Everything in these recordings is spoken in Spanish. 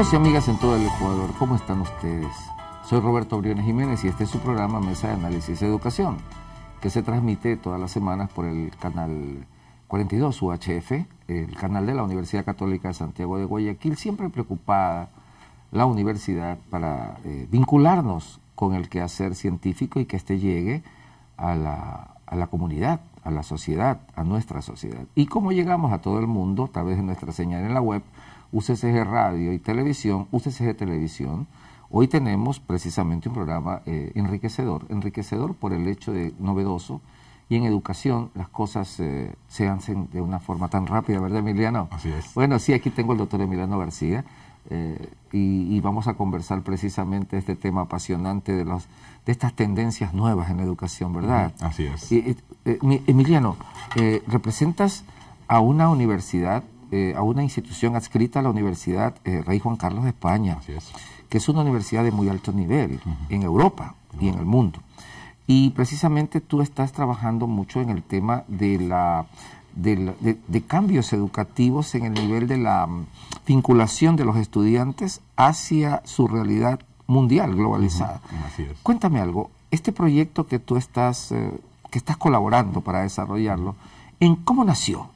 Amigos y amigas en todo el Ecuador, ¿cómo están ustedes? Soy Roberto Briones Jiménez y este es su programa Mesa de Análisis de Educación, que se transmite todas las semanas por el canal 42 UHF, el canal de la Universidad Católica de Santiago de Guayaquil, siempre preocupada la universidad para eh, vincularnos con el quehacer científico y que éste llegue a la, comunidad, a la sociedad, a nuestra sociedad. ¿Y cómo llegamos a todo el mundo? Tal vez en nuestra señal en la web UCCG Radio y Televisión, UCCG Televisión, hoy tenemos precisamente un programa eh, enriquecedor, enriquecedor por el hecho de novedoso, y en educación las cosas eh, se hacen de una forma tan rápida, ¿verdad, Emiliano? Así es. Bueno, sí, aquí tengo al doctor Emiliano García eh, y, vamos a conversar precisamente este tema apasionante de, los, de estas tendencias nuevas en educación, ¿verdad? Así es. Emiliano, representas a una universidad eh, a una institución adscrita a la Universidad eh, Rey Juan Carlos de España, que es una universidad de muy alto nivel en Europa y en el mundo. Y precisamente tú estás trabajando mucho en el tema de cambios educativos en el nivel de la mm, vinculación de los estudiantes hacia su realidad mundial globalizada. Cuéntame algo, este proyecto que tú eh, que estás colaborando para desarrollarlo, ¿en cómo nació?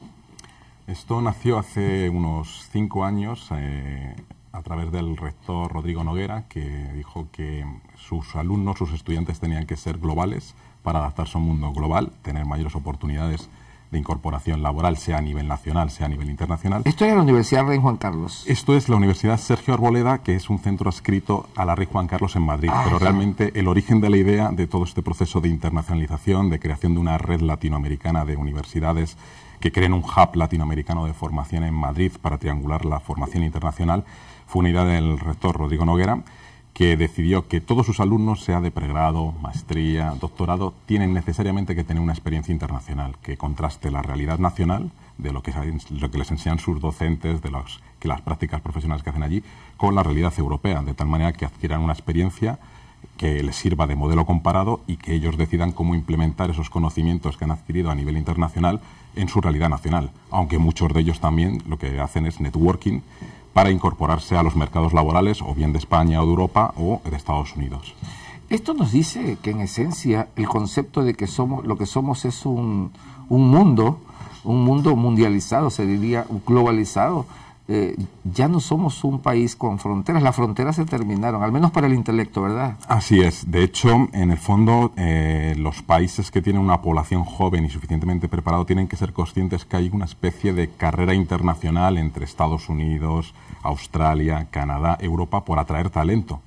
Esto nació hace unos cinco años eh, a través del rector Rodrigo Noguera, que dijo que sus alumnos, sus estudiantes tenían que ser globales para adaptarse a un mundo global, tener mayores oportunidades de incorporación laboral, sea a nivel nacional, sea a nivel internacional. Esto es la Universidad Rey Juan Carlos. Esto es la Universidad Sergio Arboleda, que es un centro adscrito a la Rey Juan Carlos en Madrid. Ah. pero realmente el origen de la idea de todo este proceso de internacionalización, de creación de una red latinoamericana de universidades que creen un hub latinoamericano de formación en Madrid para triangular la formación internacional, fue una idea del rector Rodrigo Noguera, que decidió que todos sus alumnos, sea de pregrado, maestría, doctorado, tienen necesariamente que tener una experiencia internacional que contraste la realidad nacional de lo que, les enseñan sus docentes, de que las prácticas profesionales que hacen allí, con la realidad europea, de tal manera que adquieran una experiencia que les sirva de modelo comparado y que ellos decidan cómo implementar esos conocimientos que han adquirido a nivel internacional en su realidad nacional, aunque muchos de ellos también lo que hacen es networking para incorporarse a los mercados laborales o bien de España o de Europa o de Estados Unidos. Esto nos dice que en esencia el concepto de que somos lo que somos es un, un mundo, un mundo mundializado, se diría globalizado, eh, ya no somos un país con fronteras, las fronteras se terminaron, al menos para el intelecto, ¿verdad? Así es, de hecho, en el fondo, eh, los países que tienen una población joven y suficientemente preparado tienen que ser conscientes que hay una especie de carrera internacional entre Estados Unidos, Australia, Canadá, Europa, por atraer talento.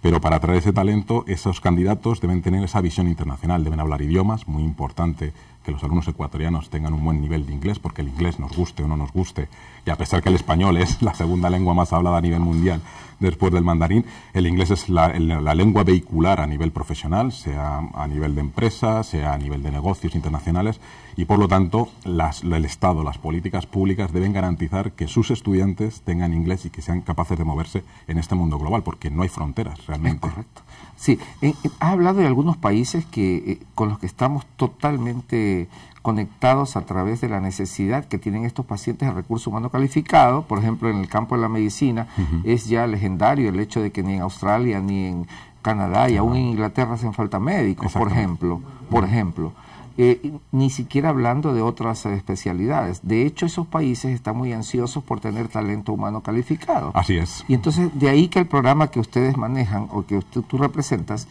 Pero para atraer ese talento, esos candidatos deben tener esa visión internacional, deben hablar idiomas, muy importante que los alumnos ecuatorianos tengan un buen nivel de inglés, porque el inglés nos guste o no nos guste, y a pesar que el español es la segunda lengua más hablada a nivel mundial después del mandarín, el inglés es la, lengua vehicular a nivel profesional, sea a nivel de empresas, sea a nivel de negocios internacionales, y por lo tanto el Estado, las políticas públicas deben garantizar que sus estudiantes tengan inglés y que sean capaces de moverse en este mundo global, porque no hay fronteras realmente. correcto. Sí, eh, eh, has hablado de algunos países que eh, con los que estamos totalmente conectados a través de la necesidad que tienen estos pacientes de recurso humano calificado. Por ejemplo, en el campo de la medicina es ya legendario el hecho de que ni en Australia ni en Canadá y aún en Inglaterra hacen falta médicos, por ejemplo. Por ejemplo. Eh, ni siquiera hablando de otras especialidades. De hecho, esos países están muy ansiosos por tener talento humano calificado. Así es. Y entonces, de ahí que el programa que ustedes manejan o que tú representas,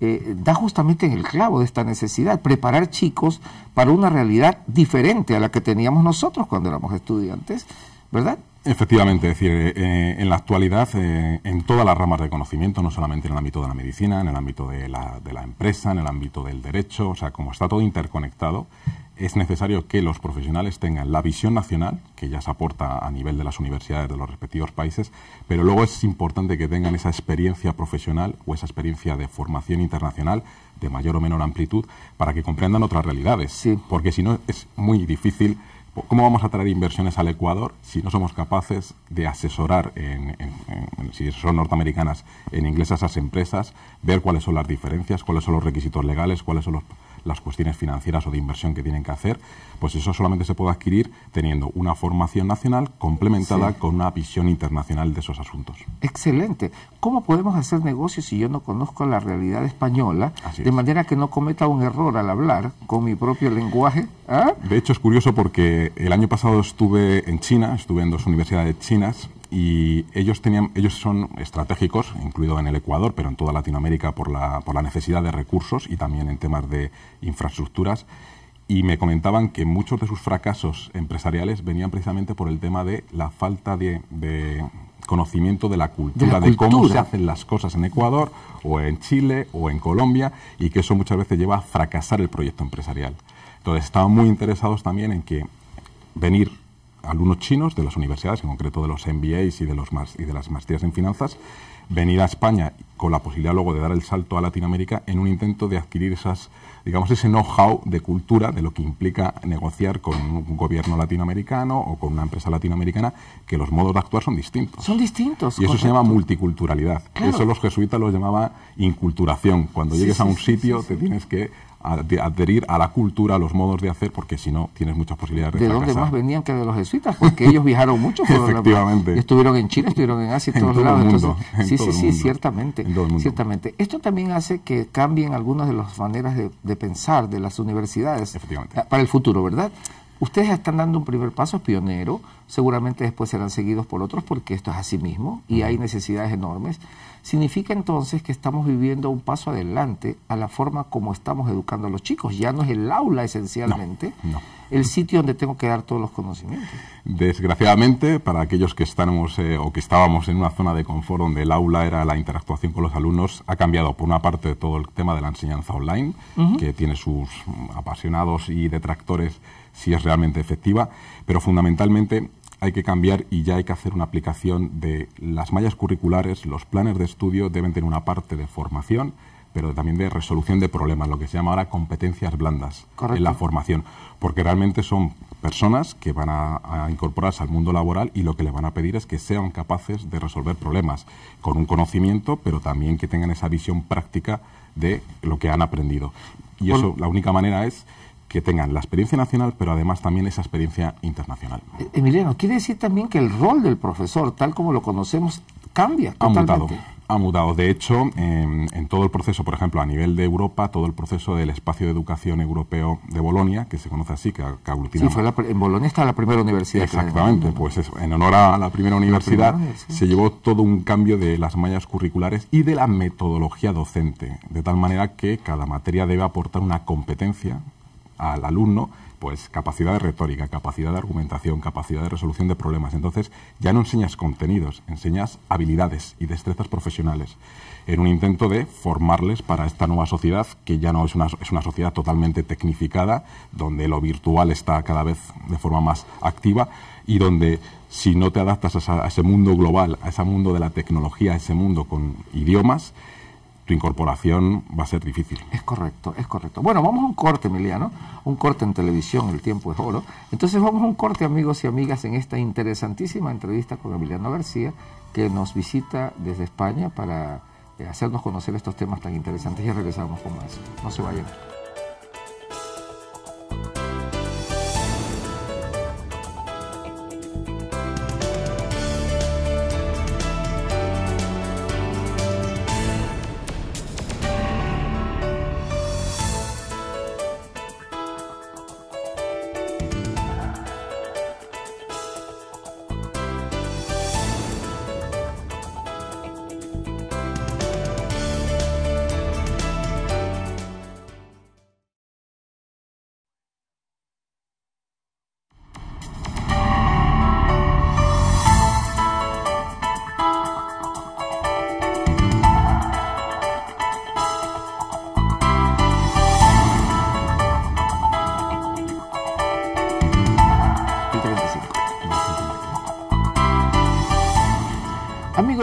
eh, da justamente en el clavo de esta necesidad, preparar chicos para una realidad diferente a la que teníamos nosotros cuando éramos estudiantes, ¿verdad? Efectivamente, es decir, eh, eh, en la actualidad, eh, en todas las ramas de conocimiento, no solamente en el ámbito de la medicina, en el ámbito de la, empresa, en el ámbito del derecho, o sea, como está todo interconectado, es necesario que los profesionales tengan la visión nacional, que ya se aporta a nivel de las universidades de los respectivos países, pero luego es importante que tengan esa experiencia profesional o esa experiencia de formación internacional de mayor o menor amplitud para que comprendan otras realidades, porque si no es muy difícil ¿Cómo vamos a traer inversiones al Ecuador si no somos capaces de asesorar, si son norteamericanas, en inglés a esas empresas, ver cuáles son las diferencias, cuáles son los requisitos legales, cuáles son los las cuestiones financieras o de inversión que tienen que hacer, pues eso solamente se puede adquirir teniendo una formación nacional complementada con una visión internacional de esos asuntos. Excelente. ¿Cómo podemos hacer negocios si yo no conozco la realidad española? de manera que no cometa un error al hablar con mi propio lenguaje. ¿Ah? De hecho, es curioso porque el año pasado estuve en China, estuve en dos universidades chinas y ellos, tenían, ellos son estratégicos, incluido en el Ecuador, pero en toda Latinoamérica por la, por la necesidad de recursos y también en temas de infraestructuras y me comentaban que muchos de sus fracasos empresariales venían precisamente por el tema de la falta de, de conocimiento de la cultura, de, la cultura. de, cómo se hacen las cosas en Ecuador o en Chile o en Colombia y que eso muchas veces lleva a fracasar el proyecto empresarial. Entonces estaban muy interesados también en que venir alumnos chinos de las universidades, en concreto de los MBAs y de, los y de las maestrías en finanzas, venir a España con la posibilidad luego de dar el salto a Latinoamérica en un intento de adquirir esas, digamos, ese know-how de cultura de lo que implica negociar con un gobierno latinoamericano o con una empresa latinoamericana, que los modos de actuar son distintos. Son distintos. Y eso se llama multiculturalidad. Eso los jesuitas los llamaba inculturación. Cuando llegues a un sitio te tienes que adherir a la cultura, a los modos de hacer, porque si no tienes muchas posibilidades de ¿De dónde más venían que de los jesuitas? Porque ellos viajaron mucho. Efectivamente. Estuvieron en China, estuvieron en Asia, en todos lados. sí, sí, sí, ciertamente. Ciertamente. Esto también hace que cambien algunas de las maneras de, pensar de las universidades. Ah, para el futuro, ¿verdad? Ustedes están dando un primer paso pionero, seguramente después serán seguidos por otros porque esto es así mismo y hay necesidades enormes significa entonces que estamos viviendo un paso adelante a la forma como estamos educando a los chicos. Ya no es el aula esencialmente, el sitio donde tengo que dar todos los conocimientos. Desgraciadamente, para aquellos que eh, o que estábamos en una zona de confort donde el aula era la interactuación con los alumnos, ha cambiado por una parte todo el tema de la enseñanza online, que tiene sus apasionados y detractores si es realmente efectiva, pero fundamentalmente hay que cambiar y ya hay que hacer una aplicación de las mallas curriculares, los planes de estudio deben tener una parte de formación, pero también de resolución de problemas, lo que se llama ahora competencias blandas en la formación, porque realmente son personas que van a, incorporarse al mundo laboral y lo que le van a pedir es que sean capaces de resolver problemas con un conocimiento, pero también que tengan esa visión práctica de lo que han aprendido. Y eso, la única manera es que tengan la experiencia nacional, pero además también esa experiencia internacional. Emiliano, quiere decir también que el rol del profesor, tal como lo conocemos, cambia. Ha mutado. Ha mudado. De hecho, em, en todo el proceso, por ejemplo, a nivel de Europa, todo el proceso del espacio de educación europeo de Bolonia, que se conoce así, que, que Sí, en Bolonia está la primera universidad. Exactamente, pues eso, en honor a la primera universidad se llevó todo un cambio de las mallas curriculares y de la metodología docente, de tal manera que cada materia debe aportar una competencia al alumno pues capacidad de retórica, capacidad de argumentación, capacidad de resolución de problemas. Entonces ya no enseñas contenidos, enseñas habilidades y destrezas profesionales en un intento de formarles para esta nueva sociedad que ya no es una, sociedad totalmente tecnificada, donde lo virtual está cada vez de forma más activa y donde si no te adaptas a ese mundo global, a ese mundo de la tecnología, a ese mundo con idiomas, tu incorporación va a ser difícil. Es correcto, es correcto. Bueno, vamos a un corte, Emiliano, un corte en televisión, el tiempo es oro. Entonces vamos a un corte, amigos y amigas, en esta interesantísima entrevista con Emiliano García, que nos visita desde España para eh, hacernos conocer estos temas tan interesantes y regresamos con más. No se vayan.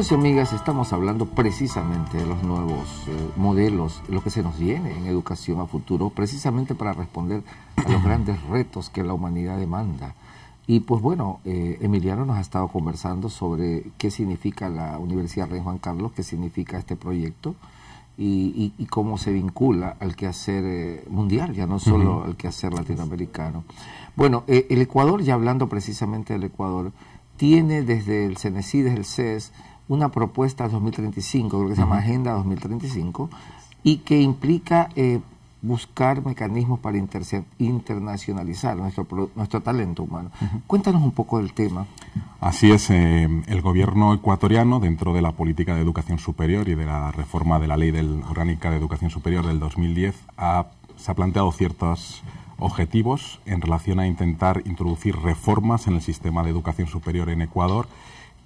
y amigas, estamos hablando precisamente de los nuevos eh, modelos, lo que se nos viene en educación a futuro, precisamente para responder a los grandes retos que la humanidad demanda. Y pues bueno, eh, Emiliano nos ha estado conversando sobre qué significa la Universidad Rey Juan Carlos, qué significa este proyecto y, cómo se vincula al quehacer eh, mundial, ya no solo al quehacer latinoamericano. Bueno, el Ecuador, ya hablando precisamente del Ecuador, tiene desde el CENESI, desde el CES, una propuesta 2035, creo que se llama Agenda 2035, y que implica eh, buscar mecanismos para internacionalizar nuestro, talento humano. Cuéntanos un poco del tema. Así es, eh, el gobierno ecuatoriano, dentro de la política de educación superior y de la reforma de la ley orgánica de educación superior del 2010, se ha planteado ciertos objetivos en relación a intentar introducir reformas en el sistema de educación superior en Ecuador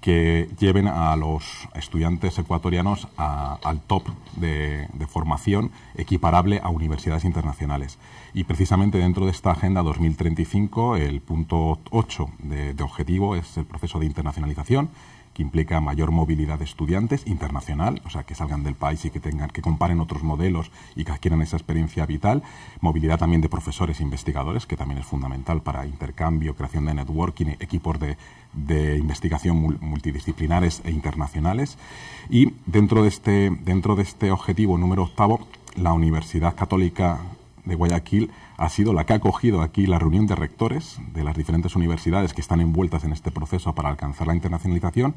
que lleven a los estudiantes ecuatorianos al top de, formación equiparable a universidades internacionales. Y precisamente dentro de esta Agenda 2035, el punto 8 de objetivo es el proceso de internacionalización que implica mayor movilidad de estudiantes internacional, o sea, que salgan del país y que tengan, que comparen otros modelos y que adquieran esa experiencia vital, movilidad también de profesores e investigadores, que también es fundamental para intercambio, creación de networking, equipos de, investigación multidisciplinares e internacionales. Y dentro de este, dentro de este objetivo número octavo, la Universidad Católica de Guayaquil ha sido la que ha acogido aquí la reunión de rectores de las diferentes universidades que están envueltas en este proceso para alcanzar la internacionalización.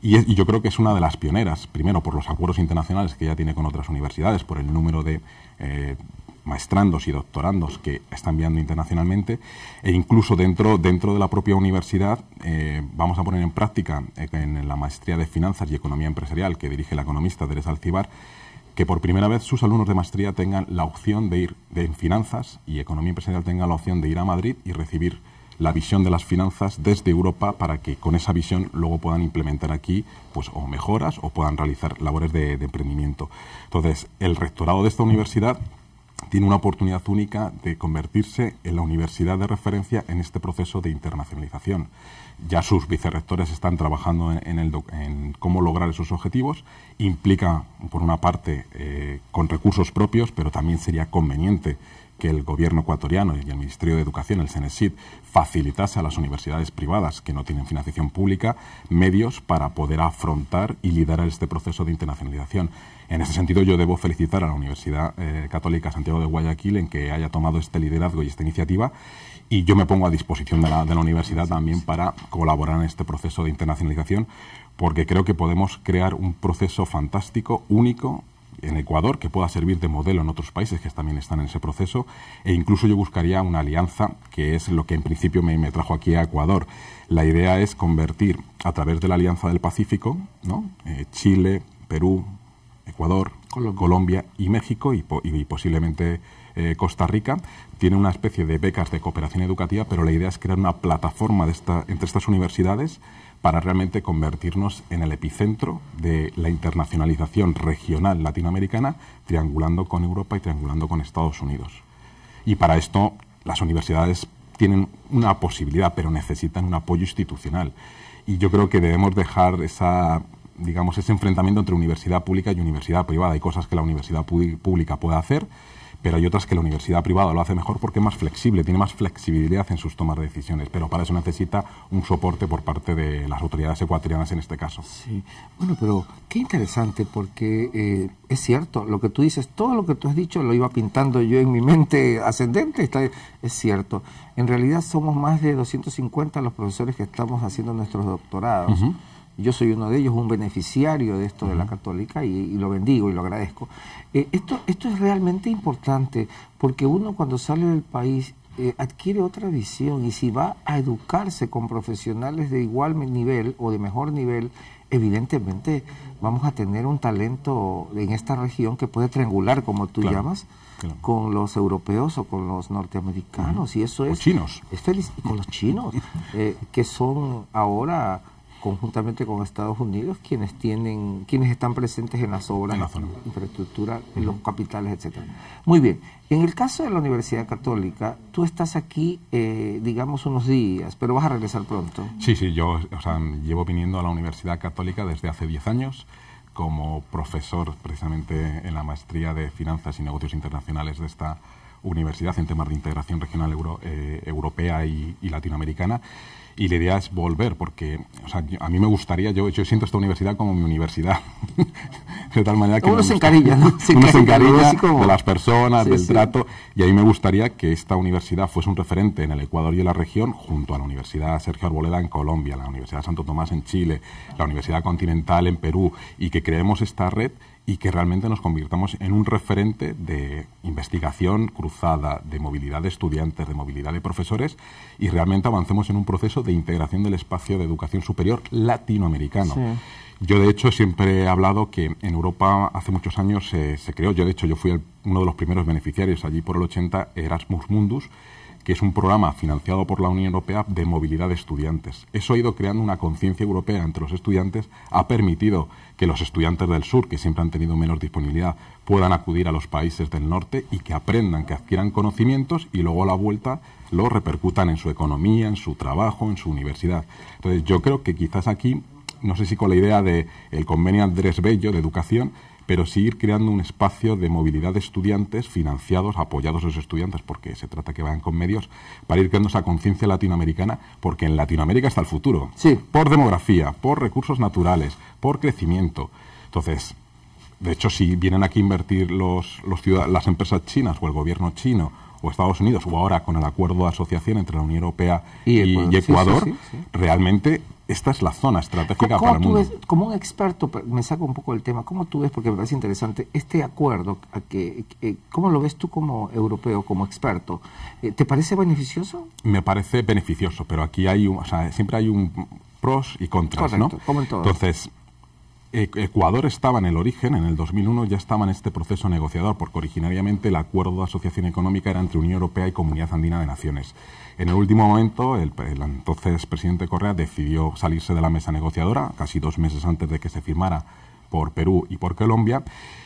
Y, yo creo que es una de las pioneras, primero por los acuerdos internacionales que ya tiene con otras universidades, por el número de eh, maestrandos y doctorandos que están enviando internacionalmente, e incluso dentro, de la propia universidad eh, vamos a poner en práctica eh, en la maestría de Finanzas y Economía Empresarial que dirige la economista Teresa Alcibar, que por primera vez sus alumnos de maestría tengan la opción de ir de, en finanzas y economía empresarial tengan la opción de ir a Madrid y recibir la visión de las finanzas desde Europa para que con esa visión luego puedan implementar aquí pues o mejoras o puedan realizar labores de, de emprendimiento. Entonces, el rectorado de esta universidad tiene una oportunidad única de convertirse en la universidad de referencia en este proceso de internacionalización. Ya sus vicerrectores están trabajando en, cómo lograr esos objetivos. Implica, por una parte, eh, con recursos propios, pero también sería conveniente que el gobierno ecuatoriano y el Ministerio de Educación, el CENESID, facilitase a las universidades privadas que no tienen financiación pública medios para poder afrontar y liderar este proceso de internacionalización. En ese sentido, yo debo felicitar a la Universidad eh, Católica Santiago de Guayaquil en que haya tomado este liderazgo y esta iniciativa y yo me pongo a disposición de la, de la universidad también para colaborar en este proceso de internacionalización porque creo que podemos crear un proceso fantástico, único, en Ecuador que pueda servir de modelo en otros países que también están en ese proceso e incluso yo buscaría una alianza que es lo que en principio me, trajo aquí a Ecuador. La idea es convertir a través de la Alianza del Pacífico eh, Chile, Perú, Ecuador, Colombia, y México y, posiblemente eh, Costa Rica. Tiene una especie de becas de cooperación educativa, pero la idea es crear una plataforma de esta, entre estas universidades para realmente convertirnos en el epicentro de la internacionalización regional latinoamericana, triangulando con Europa y triangulando con Estados Unidos. Y para esto las universidades tienen una posibilidad, pero necesitan un apoyo institucional. Y yo creo que debemos dejar esa digamos, ese enfrentamiento entre universidad pública y universidad privada. Hay cosas que la universidad pública puede hacer, pero hay otras que la universidad privada lo hace mejor porque es más flexible, tiene más flexibilidad en sus tomas de decisiones, pero para eso necesita un soporte por parte de las autoridades ecuatorianas en este caso. Sí, bueno, pero qué interesante porque eh, es cierto, lo que tú dices, todo lo que tú has dicho lo iba pintando yo en mi mente ascendente, es cierto. En realidad somos más de 250 los profesores que estamos haciendo nuestros doctorados yo soy uno de ellos, un beneficiario de esto de la católica y, lo bendigo y lo agradezco. Eh, esto, esto es realmente importante porque uno cuando sale del país eh, adquiere otra visión y si va a educarse con profesionales de igual nivel o de mejor nivel, evidentemente vamos a tener un talento en esta región que puede triangular, como tú llamas, con los europeos o con los norteamericanos. Y eso es... chinos. es, y con los chinos, eh, que son ahora conjuntamente con Estados Unidos, quienes tienen, quienes están presentes en las obras, en la infraestructura, en los capitales, etcétera. Muy bien. En el caso de la Universidad Católica, tú estás aquí, eh, digamos, unos días, pero vas a regresar pronto. Sí, sí. Yo, o sea, llevo viniendo a la Universidad Católica desde hace diez años como profesor, precisamente en la maestría de finanzas y negocios internacionales de esta universidad en temas de integración regional eh, europea y latinoamericana y la idea es volver, porque a mí me gustaría, yo, yo siento esta universidad como mi universidad, de tal manera que... Uno se encarilla, de las personas, del trato, y a mí me gustaría que esta universidad fuese un referente en el Ecuador y en la región, junto a la Universidad Sergio Arboleda en Colombia, la Universidad Santo Tomás en Chile, la Universidad Continental en Perú, y que creemos esta red y que realmente nos convirtamos en un referente de investigación cruzada, de movilidad de estudiantes, de movilidad de profesores y realmente avancemos en un proceso de integración del espacio de educación superior latinoamericano. Yo, de hecho, siempre he hablado que en Europa hace muchos años se creó, yo, de hecho, yo fui uno de los primeros beneficiarios allí por el 80, Erasmus Mundus, que es un programa financiado por la Unión Europea de movilidad de estudiantes. Eso ha ido creando una conciencia europea entre los estudiantes, ha permitido que los estudiantes del sur, que siempre han tenido menos disponibilidad, puedan acudir a los países del norte y que aprendan, que adquieran conocimientos y luego a la vuelta lo repercutan en su economía, en su trabajo, en su universidad. Entonces yo creo que quizás aquí no sé si con la idea de convenio Andrés Bello de educación, pero seguir creando un espacio de movilidad de estudiantes financiados, apoyados a los estudiantes, porque se trata que vayan con medios, para ir creando esa conciencia latinoamericana, porque en Latinoamérica está el futuro. Sí. Por demografía, por recursos naturales, por crecimiento. Entonces, de hecho, si vienen aquí a invertir las empresas chinas o el gobierno chino o Estados Unidos, o ahora con el acuerdo de asociación entre la Unión Europea y, Ecuador, realmente esta es la zona estratégica para el mundo. como un experto, me saco un poco del tema, ¿cómo tú ves, porque me parece interesante, este acuerdo, a que, eh, ¿cómo lo ves tú como europeo, como experto? Eh, ¿Te parece beneficioso? Me parece beneficioso, pero aquí hay siempre hay un pros y contras, ¿no? Entonces, e-, Ecuador estaba en el origen, en el 2001 ya estaba en este proceso negociador, porque originariamente el acuerdo de asociación económica era entre Unión Europea y Comunidad Andina de Naciones. En el último momento, el, entonces presidente Correa decidió salirse de la mesa negociadora, casi dos meses antes de que se firmara por Perú y por Colombia,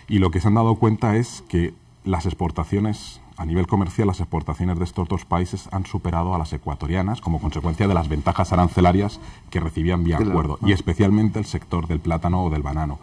y lo que se han dado cuenta es que las exportaciones a nivel comercial las exportaciones de estos dos países han superado a las ecuatorianas como consecuencia de las ventajas arancelarias que recibían vía acuerdo, y especialmente el sector del plátano o del banano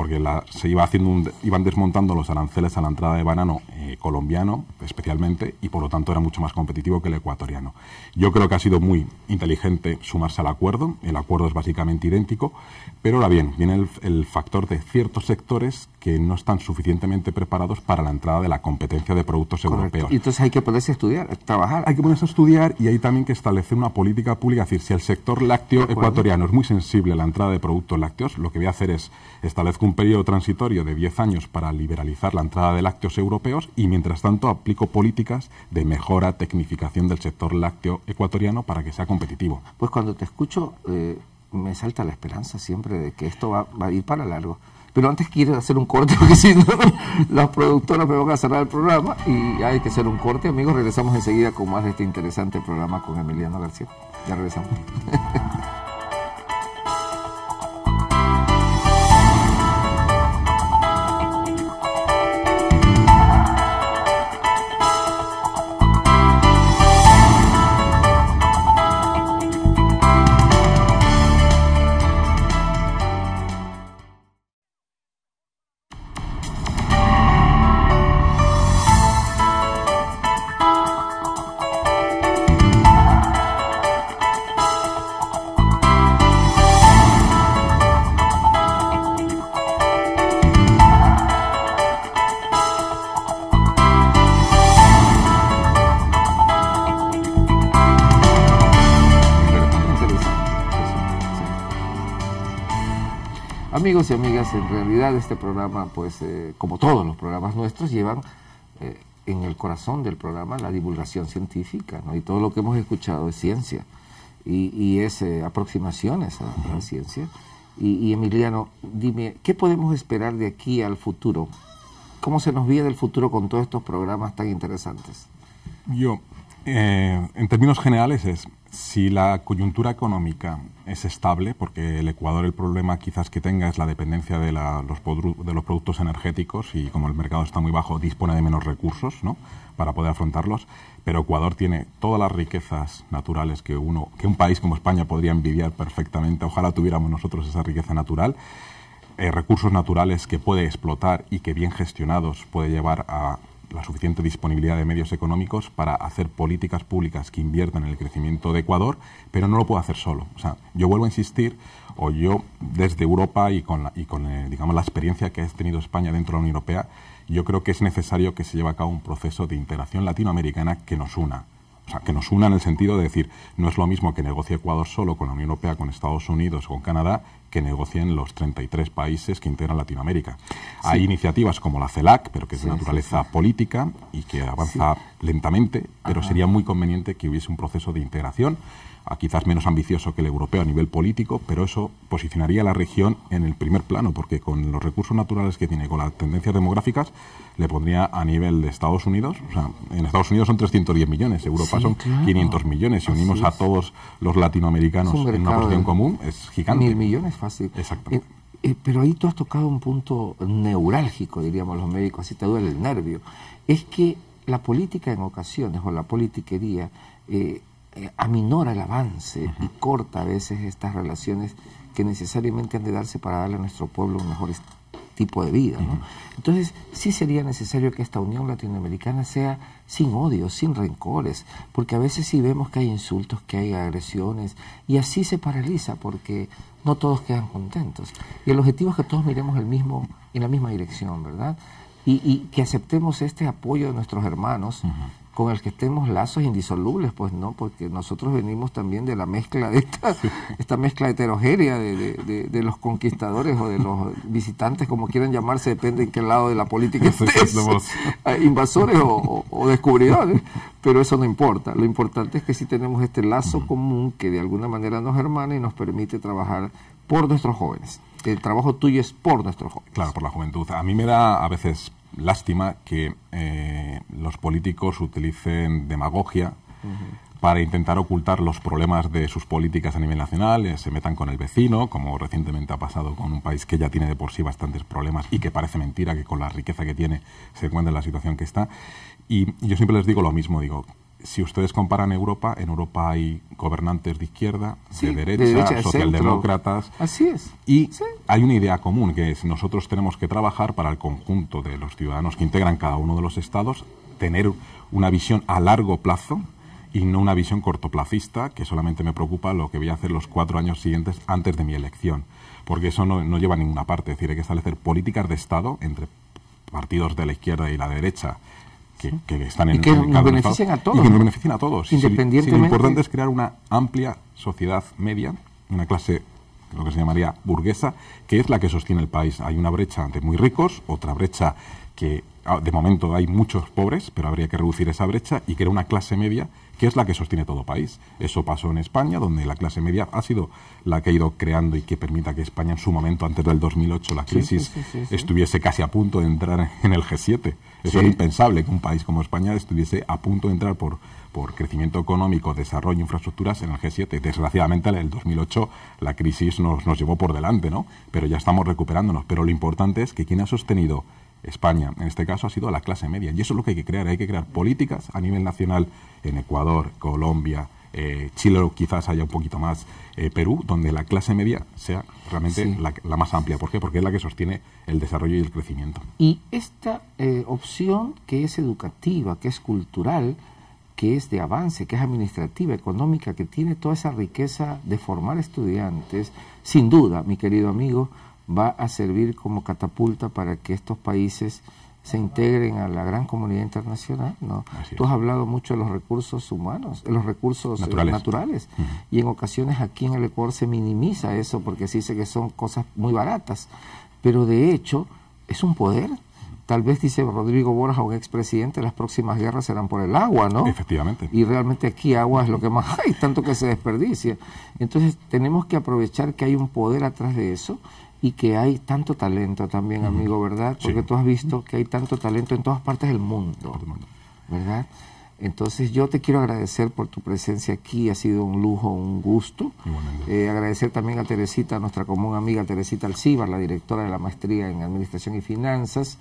porque se iba haciendo iban desmontando los aranceles a la entrada de banano eh, colombiano, especialmente, y por lo tanto era mucho más competitivo que el ecuatoriano. Yo creo que ha sido muy inteligente sumarse al acuerdo, el acuerdo es básicamente idéntico, pero ahora bien, viene el, factor de ciertos sectores que no están suficientemente preparados para la entrada de la competencia de productos europeos. Y entonces hay que ponerse a estudiar, trabajar. Hay que ponerse a estudiar y hay también que establecer una política pública, es decir, si el sector lácteo ecuatoriano es muy sensible a la entrada de productos lácteos, lo que voy a hacer es establecer un un periodo transitorio de 10 años para liberalizar la entrada de lácteos europeos y, mientras tanto, aplico políticas de mejora, tecnificación del sector lácteo ecuatoriano para que sea competitivo. Pues cuando te escucho, eh, me salta la esperanza siempre de que esto va, va a ir para largo. Pero antes quiero hacer un corte, porque si no, las productoras me van a cerrar el programa y hay que hacer un corte. Amigos, regresamos enseguida con más de este interesante programa con Emiliano García. Ya regresamos. Amigos y amigas, en realidad este programa, pues eh, como todos los programas nuestros, llevan eh, en el corazón del programa la divulgación científica, ¿no? Y todo lo que hemos escuchado es ciencia y, es eh, aproximaciones a, la ciencia. Y, Emiliano, dime, ¿qué podemos esperar de aquí al futuro? ¿Cómo se nos vía del futuro con todos estos programas tan interesantes? Yo, en términos generales, es si la coyuntura económica es estable, porque el Ecuador el problema quizás que tenga es la dependencia de, los, de los productos energéticos y como el mercado está muy bajo dispone de menos recursos ¿no? para poder afrontarlos, pero Ecuador tiene todas las riquezas naturales que, uno, que un país como España podría envidiar perfectamente, ojalá tuviéramos nosotros esa riqueza natural. Eh, recursos naturales que puede explotar y que bien gestionados puede llevar a la suficiente disponibilidad de medios económicos para hacer políticas públicas que inviertan en el crecimiento de Ecuador, pero no lo puedo hacer solo. O sea, yo vuelvo a insistir, o yo desde Europa y con, la, y con eh, digamos, la experiencia que ha tenido España dentro de la Unión Europea, yo creo que es necesario que se lleve a cabo un proceso de integración latinoamericana que nos una o sea, que nos una en el sentido de decir, no es lo mismo que negocie Ecuador solo con la Unión Europea, con Estados Unidos, con Canadá, que negocien los 33 países que integran Latinoamérica. Hay iniciativas como la CELAC, pero que es de naturaleza política y que avanza lentamente, pero sería muy conveniente que hubiese un proceso de integración a quizás menos ambicioso que el europeo a nivel político, pero eso posicionaría a la región en el primer plano, porque con los recursos naturales que tiene, con las tendencias demográficas, le pondría a nivel de Estados Unidos, o sea, en Estados Unidos son 310 millones, ...en Europa son 500 millones, si unimos a todos los latinoamericanos en una posición común, es gigante. Mil millones fácil. Exactamente. Eh, eh, pero ahí tú has tocado un punto neurálgico, diríamos los médicos, así te duele el nervio. Es que la política en ocasiones, o la politiquería, eh, eh, aminora el avance y corta a veces estas relaciones que necesariamente han de darse para darle a nuestro pueblo un mejor tipo de vida. Entonces, sí sería necesario que esta unión latinoamericana sea sin odio, sin rencores, porque a veces sí vemos que hay insultos, que hay agresiones, y así se paraliza porque no todos quedan contentos. Y el objetivo es que todos miremos el mismo, en la misma dirección, ¿verdad? Y, que aceptemos este apoyo de nuestros hermanos con el que estemos lazos indisolubles, pues no, porque nosotros venimos también de la mezcla de esta, mezcla heterogénea de, de, los conquistadores o de los visitantes, como quieran llamarse, depende en qué lado de la política estés, eh, invasores o, o, descubridores, pero eso no importa. Lo importante es que sí tenemos este lazo común que de alguna manera nos hermana y nos permite trabajar por nuestros jóvenes. El trabajo tuyo es por nuestros jóvenes. Claro, por la juventud. A mí me da a veces lástima que eh, los políticos utilicen demagogia para intentar ocultar los problemas de sus políticas a nivel nacional, eh, se metan con el vecino, como recientemente ha pasado con un país que ya tiene de por sí bastantes problemas y que parece mentira que con la riqueza que tiene se encuentra en la situación que está. Y yo siempre les digo lo mismo, digo, si ustedes comparan Europa, en Europa hay gobernantes de izquierda, de derecha, socialdemócratas. Así es. Y hay una idea común, que es nosotros tenemos que trabajar para el conjunto de los ciudadanos que integran cada uno de los estados, tener una visión a largo plazo y no una visión cortoplacista, que solamente me preocupa lo que voy a hacer los cuatro años siguientes antes de mi elección, porque eso no, no lleva a ninguna parte. Es decir, hay que establecer políticas de Estado entre partidos de la izquierda y la derecha que, benefician a todos. Independientemente. lo importante es crear una amplia sociedad media, una clase lo que se llamaría burguesa, que es la que sostiene el país. Hay una brecha de muy ricos, otra brecha que ah, de momento hay muchos pobres, pero habría que reducir esa brecha y crear una clase media que es la que sostiene todo país. Eso pasó en España, donde la clase media ha sido la que ha ido creando y que permita que España en su momento, antes del 2008, la crisis, estuviese casi a punto de entrar en el G7. Eso era impensable que un país como España estuviese a punto de entrar por, crecimiento económico, desarrollo, infraestructuras en el G7. Desgraciadamente, en el 2008 la crisis nos, llevó por delante, ¿no? Pero ya estamos recuperándonos. Pero lo importante es que quien ha sostenido España, en este caso ha sido la clase media. Y eso es lo que hay que crear, hay que crear políticas a nivel nacional en Ecuador, Colombia, Chile... Eh, Chile quizás haya un poquito más, eh, Perú, donde la clase media sea realmente la, más amplia. ¿Por qué? Porque es la que sostiene el desarrollo y el crecimiento. Y esta eh, opción que es educativa, que es cultural, que es de avance, que es administrativa, económica, que tiene toda esa riqueza de formar estudiantes, sin duda, mi querido amigo, va a servir como catapulta para que estos países se integren a la gran comunidad internacional. ¿no? Tú has hablado mucho de los recursos humanos, de los recursos eh, naturales, y en ocasiones aquí en el Ecuador se minimiza eso porque se dice que son cosas muy baratas, pero de hecho es un poder. Tal vez dice Rodrigo Borja, un expresidente, las próximas guerras serán por el agua, ¿no? Efectivamente. Y realmente aquí agua es lo que más hay, tanto que se desperdicia. Entonces tenemos que aprovechar que hay un poder atrás de eso y que hay tanto talento también, amigo, ¿verdad? Porque tú has visto que hay tanto talento en todas partes del mundo, ¿verdad? Entonces yo te quiero agradecer por tu presencia aquí, ha sido un lujo, un gusto. Eh, agradecer también a Teresita, nuestra común amiga Teresita Alcibar, la directora de la maestría en Administración y Finanzas,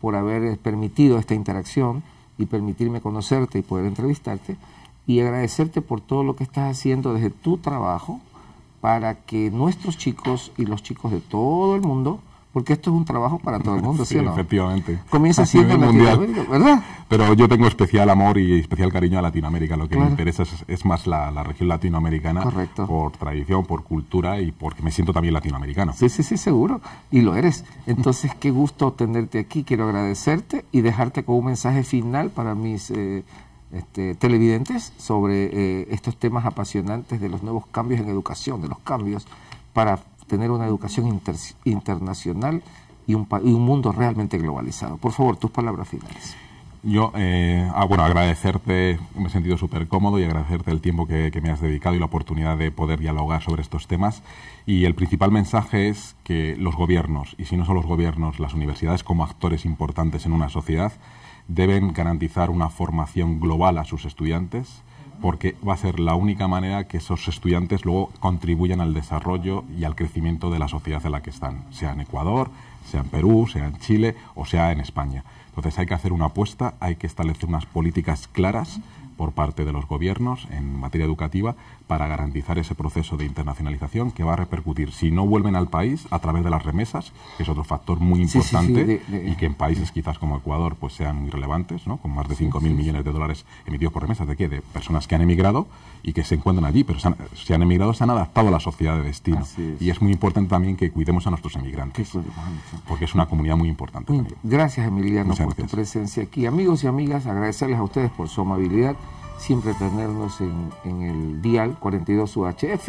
por haber eh, permitido esta interacción y permitirme conocerte y poder entrevistarte. Y agradecerte por todo lo que estás haciendo desde tu trabajo, para que nuestros chicos y los chicos de todo el mundo, porque esto es un trabajo para todo el mundo, ¿sí, efectivamente. Comienza siendo mundial, ¿verdad? Pero yo tengo especial amor y especial cariño a Latinoamérica. Lo que me interesa es, más la, región latinoamericana por tradición, por cultura y porque me siento también latinoamericano. Sí, sí, sí, seguro. Y lo eres. Entonces, qué gusto tenerte aquí. Quiero agradecerte y dejarte con un mensaje final para mis... Eh, este, televidentes sobre eh, estos temas apasionantes de los nuevos cambios en educación, de los cambios para tener una educación internacional y un, mundo realmente globalizado. Por favor, tus palabras finales. Yo, eh, ah, bueno, agradecerte, me he sentido súper cómodo y agradecerte el tiempo que, que, me has dedicado y la oportunidad de poder dialogar sobre estos temas. Y el principal mensaje es que los gobiernos, y si no son los gobiernos, las universidades como actores importantes en una sociedad, deben garantizar una formación global a sus estudiantes porque va a ser la única manera que esos estudiantes luego contribuyan al desarrollo y al crecimiento de la sociedad en la que están, sea en Ecuador, sea en Perú, sea en Chile o sea en España. Entonces hay que hacer una apuesta, hay que establecer unas políticas claras por parte de los gobiernos en materia educativa para garantizar ese proceso de internacionalización que va a repercutir, si no vuelven al país, a través de las remesas, que es otro factor muy importante y que en países quizás como Ecuador pues sean muy relevantes, ¿no? con más de 5.000 millones de dólares emitidos por remesas, ¿de que De personas que han emigrado y que se encuentran allí, pero se han, emigrado, se han adaptado a la sociedad de destino. Y es muy importante también que cuidemos a nuestros emigrantes, porque es una comunidad muy importante. Gracias, Emiliano, por tu presencia aquí. Amigos y amigas, agradecerles a ustedes por su amabilidad siempre tenerlos en, el dial 42 UHF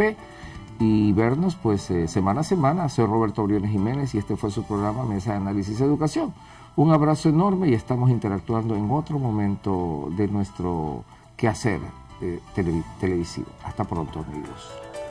y vernos pues eh, semana a semana. Soy Roberto Briones Jiménez y este fue su programa Mesa de Análisis de Educación. Un abrazo enorme y estamos interactuando en otro momento de nuestro quehacer hacer eh, televisivo. Hasta pronto amigos.